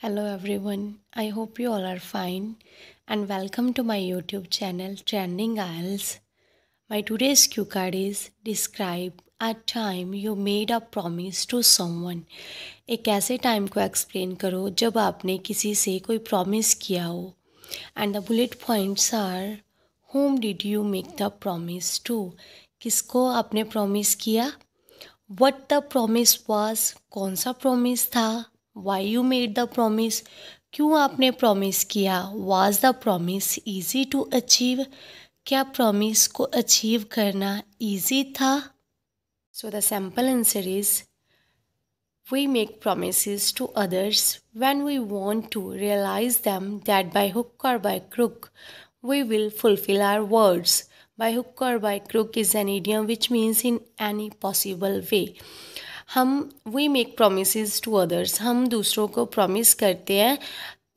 Hello everyone, I hope you all are fine and welcome to my YouTube channel Trending Isles. My today's cue card is Describe a time you made a promise to someone. एक ऐसे time को explain करो जब आपने किसी से कोई promise किया हो And the bullet points are Whom did you make the promise to? किसको आपने promise किया What the promise was? कौन सा promise था why you made the promise क्यों आपने प्रॉमिस किया was the promise easy to achieve क्या प्रॉमिस को अचीव करना ईजी था so the sample answer is we make promise to others when we want to realize them that by hook or by crook we will fulfill our words. By hook or by crook is an idiom which means in any possible way. हम we make promise to others हम दूसरों को promise करते हैं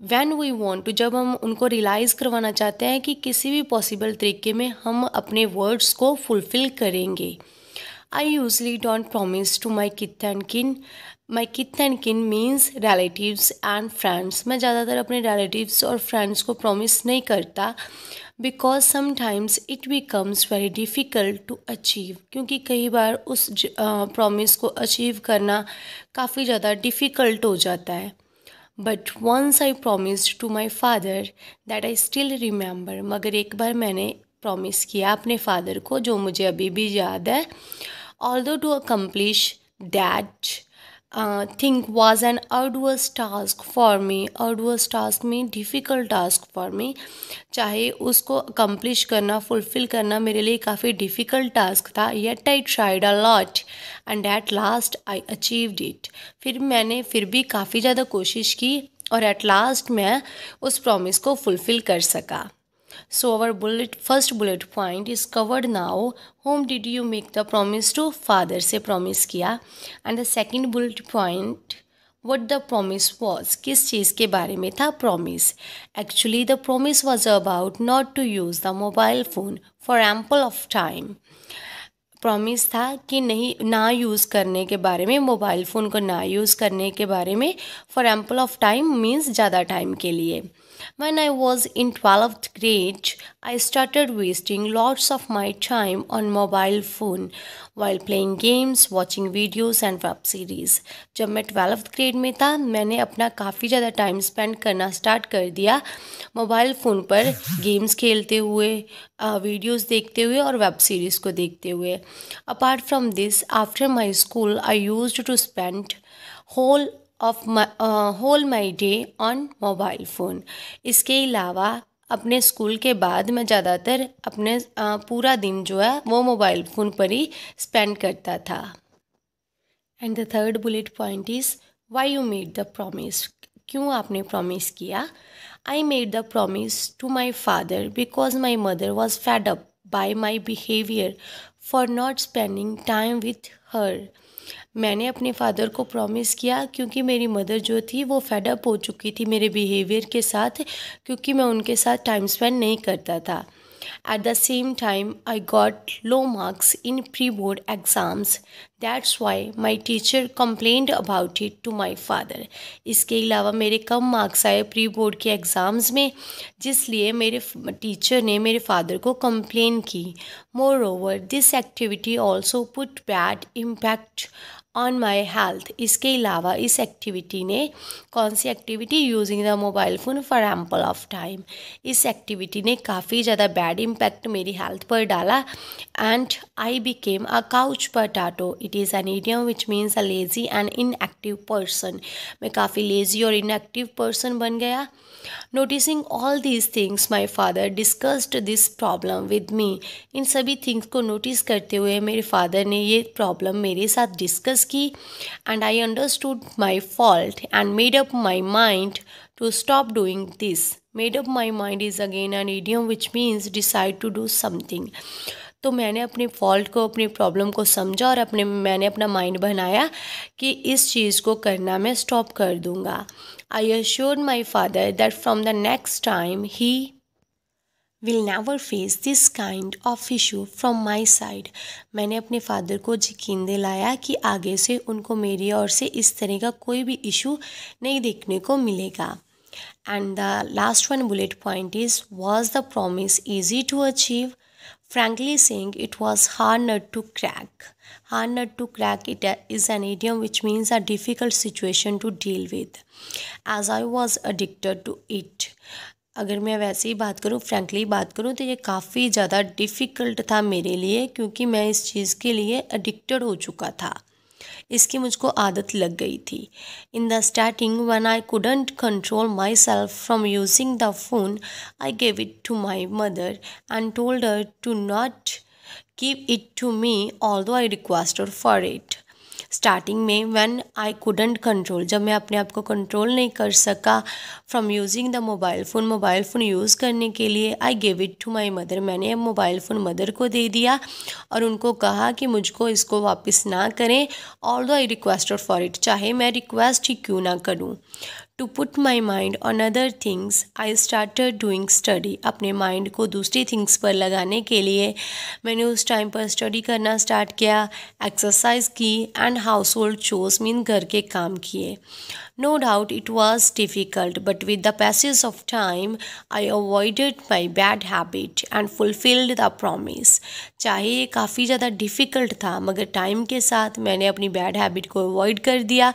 van we want to जब हम उनको realise करवाना चाहते हैं कि किसी भी पॉसिबल तरीके में हम अपने वर्ड्स को फुलफ़िल करेंगे I usually don't promise to my kith and किन माई किथ एंड किन मीन्स रिलेटिव्स एंड फ्रेंड्स मैं ज़्यादातर अपने रिलेटिव्स और फ्रेंड्स को प्रॉमिस नहीं करता because sometimes it becomes very difficult to achieve क्योंकि कई बार उस प्रॉमिस को अचीव करना काफ़ी ज़्यादा डिफ़िकल्ट हो जाता है but once I promise to my father that I still remember मगर एक बार मैंने प्रॉमिस किया अपने फादर को जो मुझे अभी भी याद है although to accomplish that thing was an arduous task for me arduous task में डिफ़िकल्ट टास्क फॉर मी चाहे उसको अकम्प्लिश करना फुलफ़िल करना मेरे लिए काफ़ी डिफ़िकल्ट टास्क था yet I tried a lot and at last I achieved it फिर मैंने फिर भी काफ़ी ज़्यादा कोशिश की और एट लास्ट मैं उस प्रोमिस को फुलफ़िल कर सका So our bullet first bullet point is covered now. Whom did you make the promise to? Father से promise किया. And the second bullet point what the promise was किस चीज़ के बारे में था promise. Actually the promise was about not to use the mobile phone for ample of time. Promise था कि नहीं ना यूज़ करने के बारे में मोबाइल फ़ोन को ना यूज़ करने के बारे में for ample of time means ज़्यादा टाइम के लिए When I was in 12th grade, I started wasting lots of my time on mobile phone while playing games, watching videos and web series जब मैं twelfth grade में था मैंने अपना काफ़ी ज़्यादा टाइम स्पेंड करना स्टार्ट कर दिया मोबाइल फ़ोन पर गेम्स खेलते हुए वीडियोस देखते हुए और वेब सीरीज़ को देखते हुए apart from this after my school I use to spend whole of whole my day on mobile phone इसके अलावा अपने स्कूल के बाद मैं ज़्यादातर अपने uh, पूरा दिन जो है वो मोबाइल फ़ोन पर ही स्पेंड करता था and the third bullet point is why you made the promise क्यों आपने प्रॉमिस किया I made the promise to my father because my mother was fed up by my behaviour for not spending time with her मैंने अपने father को promise किया क्योंकि मेरी mother जो थी वो फेडअप हो चुकी थी मेरे बिहेवियर के साथ क्योंकि मैं उनके साथ टाइम स्पेंड नहीं करता था At the same time, I got low marks in pre board exams. That's why my teacher complained about it to my father. इसके अलावा मेरे कम मार्क्स आए प्री बोर्ड के एग्ज़ाम्स में जिसलिए मेरे टीचर ने मेरे फादर को कंप्लेन की Moreover, this activity also put bad impact. On my health इसके अलावा इस एक्टिविटी ने कौन सी activity using the mobile phone for ample of time इस एक्टिविटी ने काफ़ी ज़्यादा बैड इम्पैक्ट मेरी हेल्थ पर डाला and I became a couch potato it is an idiom which means a lazy and inactive person मैं काफ़ी lazy और इनएक्टिव पर्सन बन गया noticing all these things my father discussed this problem with me इन सभी things को notice करते हुए मेरे फादर ने ये प्रॉब्लम मेरे साथ डिस्कस की and I understood my fault and made up my mind to stop doing this made up my mind is again an idiom which means decide to do something तो मैंने अपने fault को अपनी problem को समझा और अपने मैंने अपना माइंड बनाया कि इस चीज़ को करना मैं स्टॉप कर दूंगा I assure my father that from the next time he Will never face this kind of issue from my side. मैंने अपने फादर को यकीन दिलाया कि आगे से उनको मेरी ओर से इस तरह का कोई भी इशू नहीं देखने को मिलेगा and the last one bullet point is was the promise easy to achieve frankly saying it was hard nut to crack hard nut to crack it is an idiom which means a difficult situation to deal with as i was addicted to it अगर मैं वैसे ही बात करूँ frankly बात करूँ तो ये काफ़ी ज़्यादा डिफ़िकल्ट था मेरे लिए क्योंकि मैं इस चीज़ के लिए अडिक्टेड हो चुका था इसकी मुझको आदत लग गई थी in the starting when I couldn't control myself from using the phone I gave it to my mother and told to not keep it to me although I request for it starting में when I couldn't control जब मैं अपने आप को control नहीं कर सका from using the mobile phone mobile phone use करने के लिए I gave it to my mother मैंने मोबाइल फ़ोन मदर को दे दिया और उनको कहा कि मुझको इसको वापस ना करें ऑल दो आई और फॉर इट चाहे मैं रिक्वेस्ट ही क्यों ना करूँ to put my mind on other things I started doing study अपने माइंड को दूसरी थिंग्स पर लगाने के लिए मैंने उस टाइम पर स्टडी करना स्टार्ट किया एक्सरसाइज की एंड हाउस होल्ड शोज मीन घर के काम किए no doubt it was difficult but with the passage of time I avoided my bad habit and fulfilled the promise चाहे ये काफ़ी ज़्यादा डिफ़िकल्ट था मगर टाइम के साथ मैंने अपनी बैड हैबिट को अवॉइड कर दिया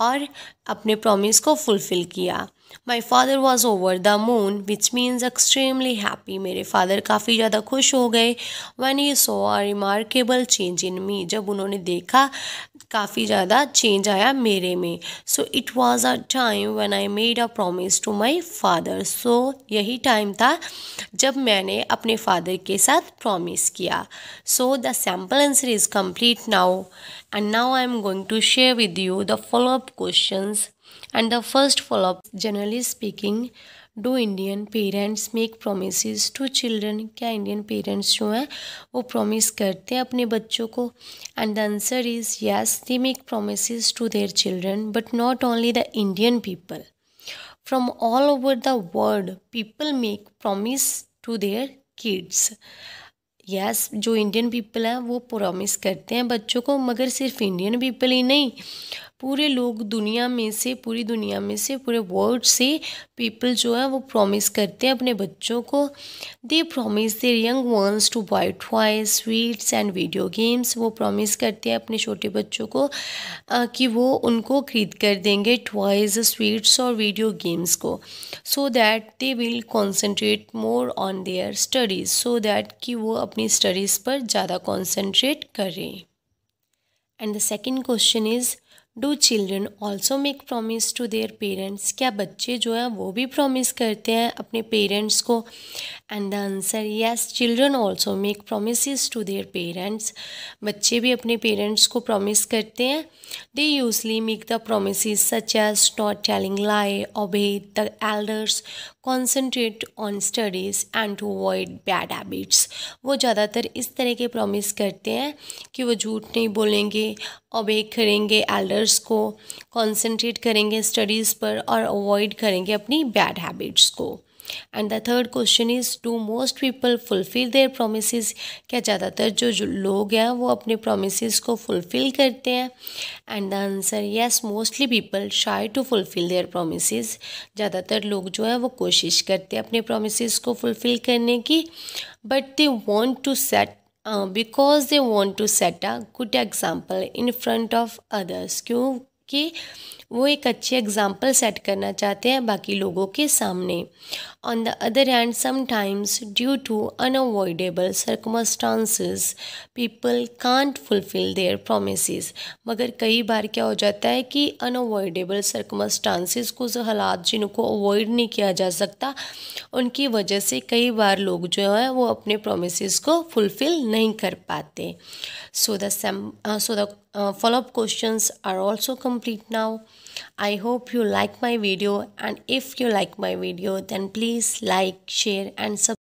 और अपने प्रॉमिस को फुलफ़िल किया my father was over the moon which means extremely happy मेरे फादर काफ़ी ज़्यादा खुश हो गए when he saw a remarkable change in me जब उन्होंने देखा काफ़ी ज़्यादा चेंज आया मेरे में so it was a time when I made a promise to my father so यही टाइम था जब मैंने अपने फादर के साथ प्रॉमिस किया so the sample answer is complete now and now I am going to share with you the follow up questions and the first follow-up generally speaking do indian parents make promises to children क्या indian parents जो हैं वो promise करते हैं अपने बच्चों को and the answer is yes they make promises to their children but not only the indian people from all over the world people make promise to their kids yes जो indian people हैं वो promise करते हैं बच्चों को मगर सिर्फ indian people ही नहीं पूरे लोग दुनिया में से पूरी दुनिया में से पूरे वर्ल्ड से पीपल जो है वो प्रॉमिस करते हैं अपने बच्चों को they promise their young ones to buy toy sweets and video games वो प्रॉमिस करते हैं अपने छोटे बच्चों को कि वो उनको खरीद कर देंगे टॉयज स्वीट्स और वीडियो गेम्स को so that they will concentrate more on their studies so that कि वो अपनी स्टडीज़ पर ज़्यादा कॉन्सेंट्रेट करें and the second question is do children also make promise to their parents क्या बच्चे जो हैं वो भी प्रोमिस करते हैं अपने पेरेंट्स को and the answer yes children also make promise to their parents बच्चे भी अपने पेरेंट्स को प्रोमिस करते हैं they usually make the promise such as not telling lie obey the elders concentrate on studies and to avoid bad habits वो ज़्यादातर इस तरह के प्रोमिस करते हैं कि वो झूठ नहीं बोलेंगे ओबे करेंगे एल्डर्स फैक्टर्स को कॉन्सेंट्रेट करेंगे स्टडीज़ पर और अवॉइड करेंगे अपनी बैड हैबिट्स को and the third question is do most people fulfil their promise क्या ज़्यादातर जो, जो लोग हैं वो अपने प्रोमिस को फुलफ़िल करते हैं and the answer yes mostly people try to fulfil their promise ज़्यादातर लोग जो हैं वो कोशिश करते हैं अपने प्रोमिस को फुलफ़िल करने की but they want to set Uh, because they want to set a good example in front of others क्यों कि वो एक अच्छे एग्ज़ाम्पल सेट करना चाहते हैं बाकी लोगों के सामने on the other hand sometimes due to unavoidable circumstances people can't fulfil their promise मगर कई बार क्या हो जाता है कि अनअवॉइडेबल सर्कमस्टांसिस को जो हालात जिनको अवॉइड नहीं किया जा सकता उनकी वजह से कई बार लोग जो हैं वो अपने प्रोमिस को फुलफिल नहीं कर पाते so the so the uh, follow-up questions are also complete now. I hope you like my video and if you like my video then please like, share and subscribe.